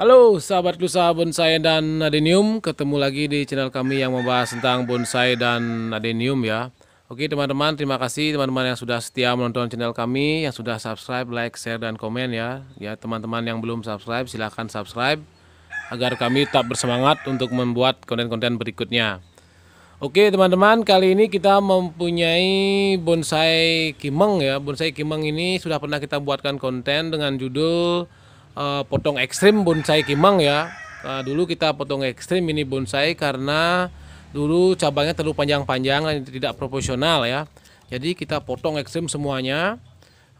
Halo sahabat lusa bonsai dan adenium, ketemu lagi di channel kami yang membahas tentang bonsai dan adenium ya. Oke teman-teman, terima kasih teman-teman yang sudah setia menonton channel kami, yang sudah subscribe, like, share, dan komen ya. Ya teman-teman yang belum subscribe, silahkan subscribe agar kami tetap bersemangat untuk membuat konten-konten berikutnya. Oke teman-teman, kali ini kita mempunyai bonsai kimeng ya. Bonsai kimeng ini sudah pernah kita buatkan konten dengan judul Eh, potong ekstrim bonsai Kimang ya. Uh, dulu kita potong ekstrim ini bonsai karena dulu cabangnya terlalu panjang-panjang dan tidak proporsional ya. Jadi kita potong ekstrim semuanya.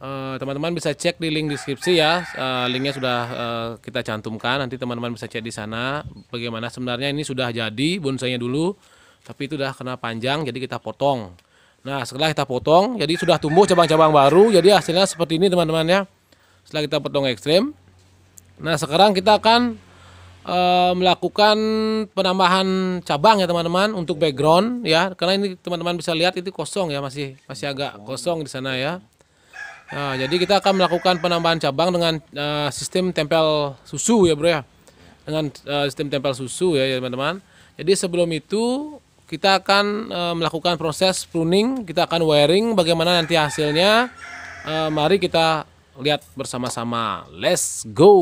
Eh, teman-teman uh, bisa cek di link deskripsi ya. Uh, linknya sudah uh, kita cantumkan. Nanti teman-teman bisa cek di sana bagaimana sebenarnya ini sudah jadi bonsainya dulu. Tapi itu sudah kena panjang jadi kita potong. Nah setelah kita potong jadi sudah tumbuh cabang-cabang baru. Jadi hasilnya seperti ini teman-teman ya. Setelah kita potong ekstrim Nah sekarang kita akan e, melakukan penambahan cabang ya teman-teman untuk background ya karena ini teman-teman bisa lihat itu kosong ya masih masih agak kosong di sana ya. Nah, jadi kita akan melakukan penambahan cabang dengan e, sistem tempel susu ya bro ya dengan e, sistem tempel susu ya, ya teman-teman. Ya, jadi sebelum itu kita akan e, melakukan proses pruning, kita akan wiring bagaimana nanti hasilnya. E, mari kita lihat bersama-sama. Let's go.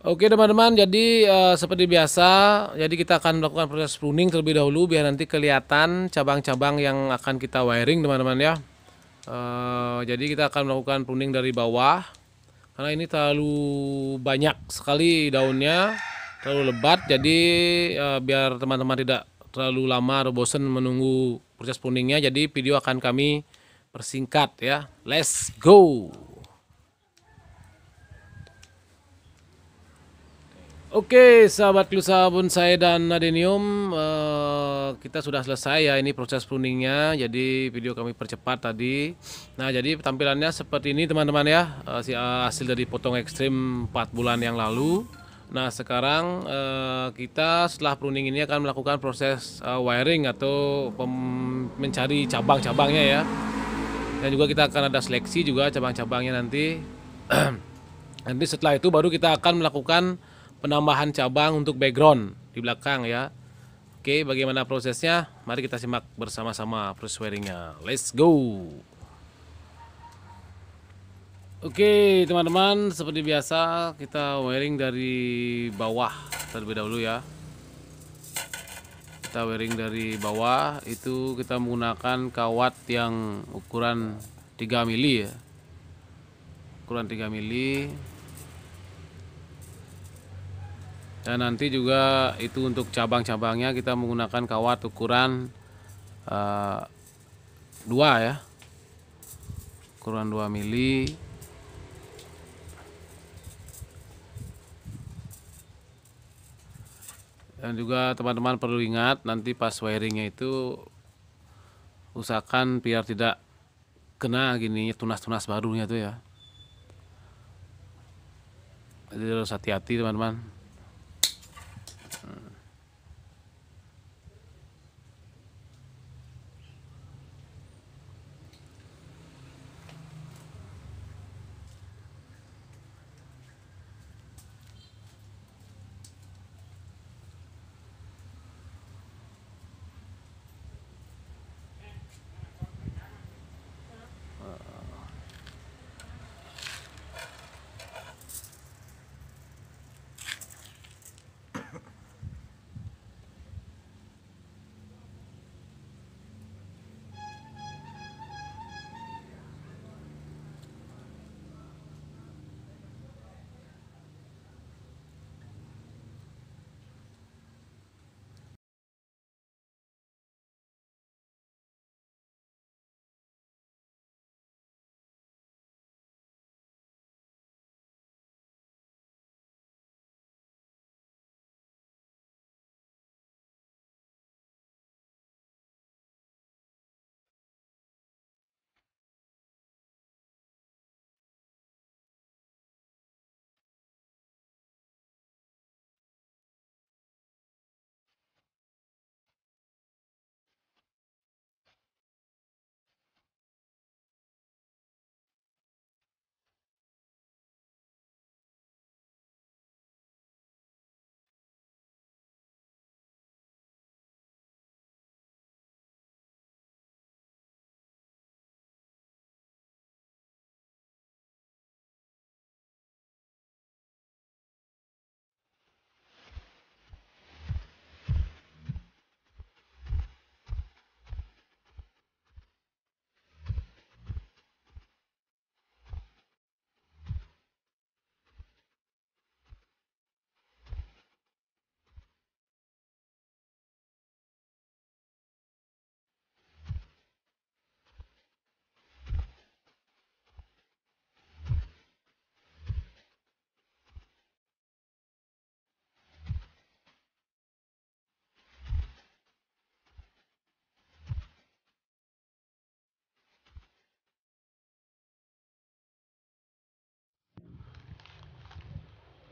Oke teman-teman, jadi uh, seperti biasa, jadi kita akan melakukan proses pruning terlebih dahulu biar nanti kelihatan cabang-cabang yang akan kita wiring teman-teman ya. Uh, jadi kita akan melakukan pruning dari bawah karena ini terlalu banyak sekali daunnya, terlalu lebat. Jadi uh, biar teman-teman tidak terlalu lama atau bosen menunggu proses pruningnya, jadi video akan kami persingkat ya. Let's go. Oke, sahabat sabun saya dan Adenium, eh, kita sudah selesai ya ini proses pruningnya. Jadi video kami percepat tadi. Nah, jadi tampilannya seperti ini teman-teman ya. Eh, si hasil dari potong ekstrim 4 bulan yang lalu. Nah, sekarang eh, kita setelah pruning ini akan melakukan proses wiring atau mencari cabang-cabangnya ya dan juga kita akan ada seleksi juga cabang-cabangnya nanti nanti setelah itu baru kita akan melakukan penambahan cabang untuk background di belakang ya oke bagaimana prosesnya mari kita simak bersama-sama proses wiringnya let's go Oke teman-teman seperti biasa kita wiring dari bawah terlebih dahulu ya kita wearing dari bawah itu kita menggunakan kawat yang ukuran 3 mili ya ukuran 3 mili dan nanti juga itu untuk cabang-cabangnya kita menggunakan kawat ukuran uh, eh, 2 ya ukuran 2 mili Dan juga teman-teman perlu ingat nanti pas wiringnya itu usahakan biar tidak kena gini tunas-tunas barunya tuh ya. Jadi harus hati-hati teman-teman.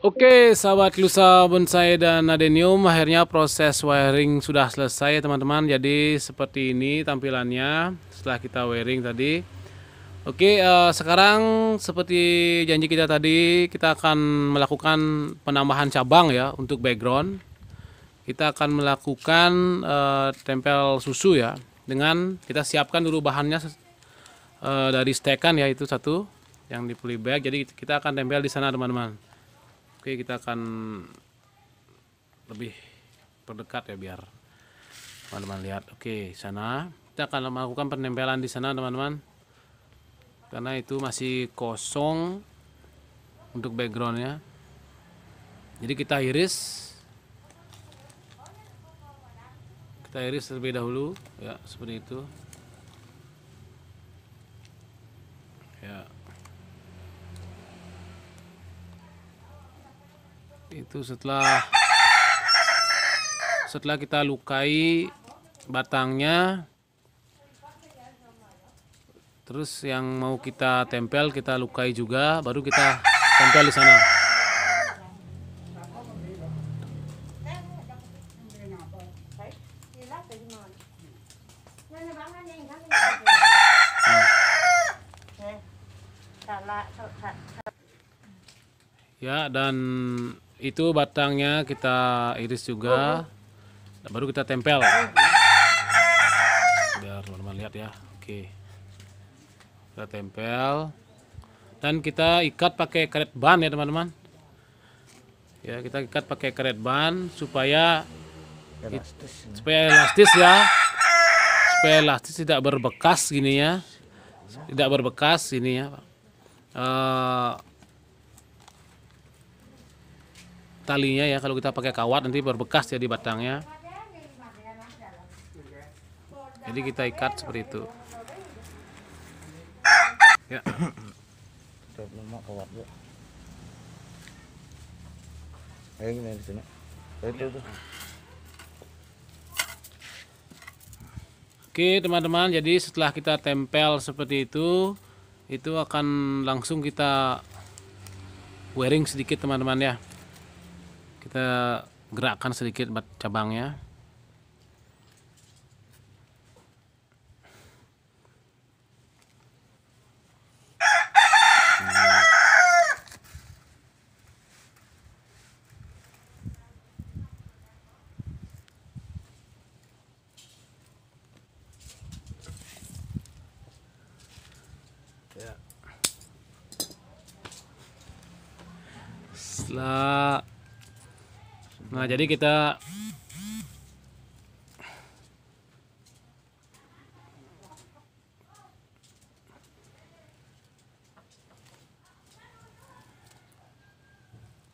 Oke, sahabat Lusa Bonsai dan Adenium, akhirnya proses wiring sudah selesai teman-teman. Jadi seperti ini tampilannya setelah kita wiring tadi. Oke, eh, sekarang seperti janji kita tadi, kita akan melakukan penambahan cabang ya untuk background. Kita akan melakukan eh, tempel susu ya dengan kita siapkan dulu bahannya eh, dari stekan ya itu satu yang di polybag. Jadi kita akan tempel di sana teman-teman oke kita akan lebih perdekat ya biar teman-teman lihat oke sana kita akan melakukan penempelan di sana teman-teman karena itu masih kosong untuk backgroundnya jadi kita iris kita iris terlebih dahulu ya seperti itu itu setelah setelah kita lukai batangnya terus yang mau kita tempel kita lukai juga baru kita tempel di sana hmm. ya dan itu batangnya kita iris juga oh. baru kita tempel biar teman-teman lihat ya oke kita tempel dan kita ikat pakai karet ban ya teman-teman ya kita ikat pakai karet ban supaya elastis. supaya elastis ya supaya elastis tidak berbekas gini ya tidak berbekas ini ya uh, talinya ya kalau kita pakai kawat nanti berbekas ya batangnya jadi kita ikat seperti itu ya kawat Ayo di sini? Itu Oke teman-teman, jadi setelah kita tempel seperti itu, itu akan langsung kita wearing sedikit teman-teman ya kita gerakkan sedikit cabangnya Setelah Nah, jadi kita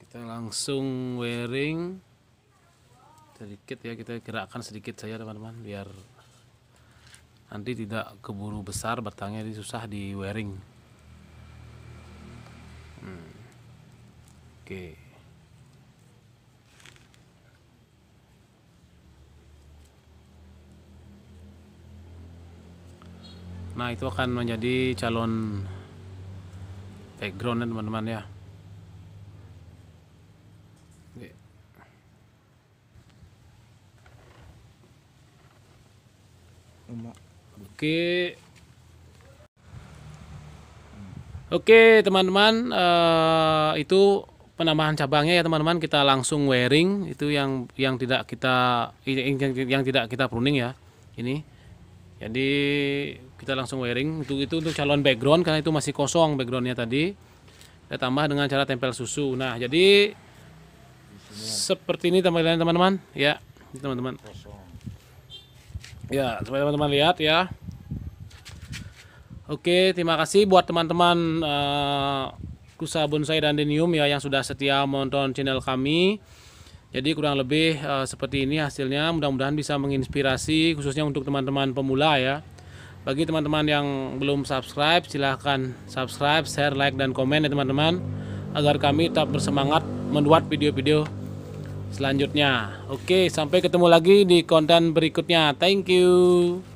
kita langsung wearing sedikit ya kita gerakkan sedikit saja teman-teman biar nanti tidak keburu besar batangnya ini susah di wearing hmm. oke okay. Nah itu akan menjadi calon background teman-teman ya. Oke. Oke teman-teman uh, itu penambahan cabangnya ya teman-teman kita langsung wearing itu yang yang tidak kita yang, yang tidak kita pruning ya ini jadi kita langsung wiring untuk itu untuk calon background karena itu masih kosong backgroundnya tadi kita tambah dengan cara tempel susu nah jadi seperti ini tampilannya teman-teman ya teman-teman ya supaya teman-teman lihat ya Oke, terima kasih buat teman-teman uh, Kusa Bonsai dan Denium ya yang sudah setia menonton channel kami. Jadi kurang lebih uh, seperti ini hasilnya. Mudah-mudahan bisa menginspirasi khususnya untuk teman-teman pemula ya. Bagi teman-teman yang belum subscribe, silahkan subscribe, share, like, dan komen ya teman-teman. Agar kami tetap bersemangat membuat video-video selanjutnya. Oke, sampai ketemu lagi di konten berikutnya. Thank you.